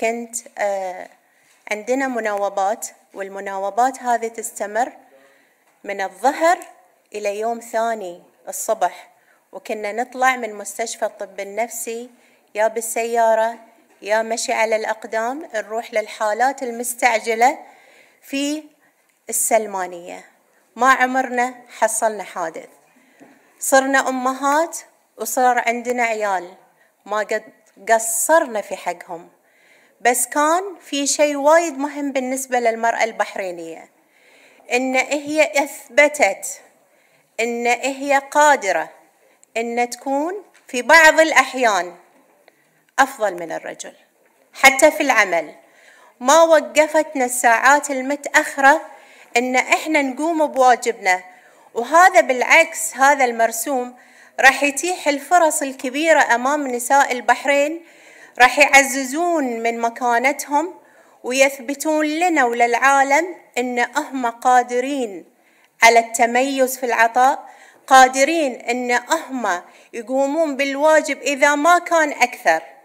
كنت آه، عندنا مناوبات والمناوبات هذه تستمر من الظهر إلى يوم ثاني الصبح وكنا نطلع من مستشفى الطب النفسي يا بالسيارة يا مشي على الأقدام نروح للحالات المستعجلة في السلمانية ما عمرنا حصلنا حادث صرنا أمهات وصار عندنا عيال ما قد قصرنا في حقهم بس كان في شيء وايد مهم بالنسبة للمرأة البحرينية إن هي أثبتت إن هي قادرة إن تكون في بعض الأحيان أفضل من الرجل حتى في العمل ما وقفتنا الساعات المتأخرة إن إحنا نقوم بواجبنا وهذا بالعكس هذا المرسوم راح يتيح الفرص الكبيرة أمام نساء البحرين راح يعززون من مكانتهم ويثبتون لنا وللعالم ان هم قادرين على التميز في العطاء قادرين ان هم يقومون بالواجب اذا ما كان اكثر